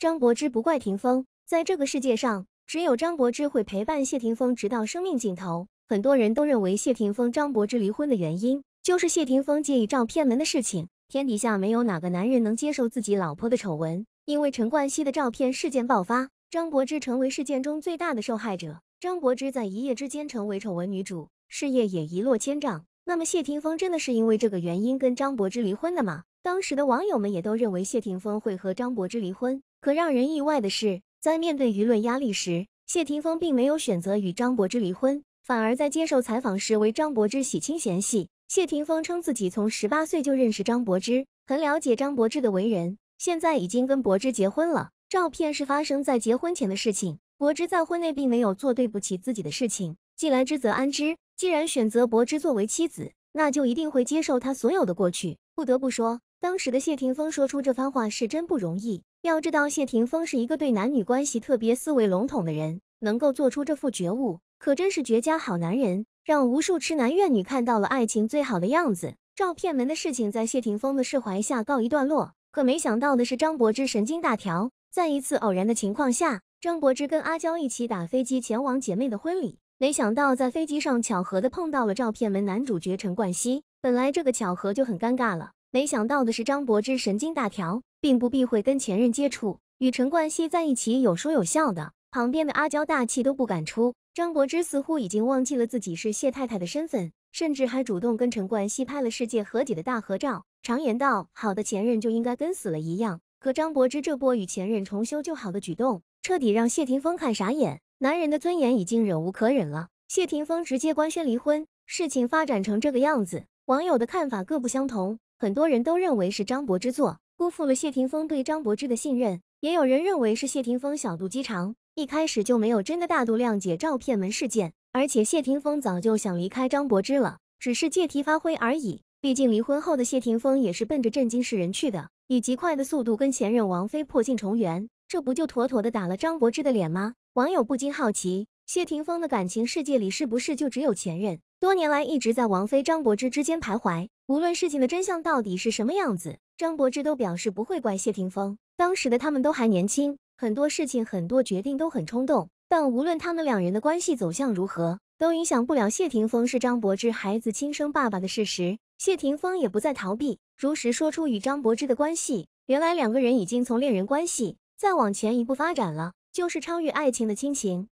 张柏芝不怪霆锋，在这个世界上，只有张柏芝会陪伴谢霆锋直到生命尽头。很多人都认为谢霆锋、张柏芝离婚的原因就是谢霆锋介意照片门的事情。天底下没有哪个男人能接受自己老婆的丑闻，因为陈冠希的照片事件爆发，张柏芝成为事件中最大的受害者。张柏芝在一夜之间成为丑闻女主，事业也一落千丈。那么谢霆锋真的是因为这个原因跟张柏芝离婚的吗？当时的网友们也都认为谢霆锋会和张柏芝离婚。可让人意外的是，在面对舆论压力时，谢霆锋并没有选择与张柏芝离婚，反而在接受采访时为张柏芝洗清嫌隙。谢霆锋称自己从十八岁就认识张柏芝，很了解张柏芝的为人，现在已经跟柏芝结婚了。照片是发生在结婚前的事情，柏芝在婚内并没有做对不起自己的事情。既来之则安之，既然选择柏芝作为妻子，那就一定会接受他所有的过去。不得不说，当时的谢霆锋说出这番话是真不容易。要知道，谢霆锋是一个对男女关系特别思维笼统的人，能够做出这副觉悟，可真是绝佳好男人，让无数痴男怨女看到了爱情最好的样子。照片门的事情在谢霆锋的释怀下告一段落，可没想到的是，张柏芝神经大条，在一次偶然的情况下，张柏芝跟阿娇一起打飞机前往姐妹的婚礼，没想到在飞机上巧合的碰到了照片门男主角陈冠希，本来这个巧合就很尴尬了。没想到的是，张柏芝神经大条，并不避讳跟前任接触，与陈冠希在一起有说有笑的。旁边的阿娇大气都不敢出。张柏芝似乎已经忘记了自己是谢太太的身份，甚至还主动跟陈冠希拍了世界和解的大合照。常言道，好的前任就应该跟死了一样。可张柏芝这波与前任重修旧好的举动，彻底让谢霆锋看傻眼。男人的尊严已经忍无可忍了，谢霆锋直接官宣离婚。事情发展成这个样子，网友的看法各不相同。很多人都认为是张柏芝作，辜负了谢霆锋对张柏芝的信任；也有人认为是谢霆锋小肚鸡肠，一开始就没有真的大度谅解照片门事件。而且谢霆锋早就想离开张柏芝了，只是借题发挥而已。毕竟离婚后的谢霆锋也是奔着震惊世人去的，以极快的速度跟前任王菲破镜重圆，这不就妥妥的打了张柏芝的脸吗？网友不禁好奇，谢霆锋的感情世界里是不是就只有前任？多年来一直在王菲、张柏芝之间徘徊。无论事情的真相到底是什么样子，张柏芝都表示不会怪谢霆锋。当时的他们都还年轻，很多事情、很多决定都很冲动。但无论他们两人的关系走向如何，都影响不了谢霆锋是张柏芝孩子亲生爸爸的事实。谢霆锋也不再逃避，如实说出与张柏芝的关系。原来两个人已经从恋人关系再往前一步发展了，就是超越爱情的亲情。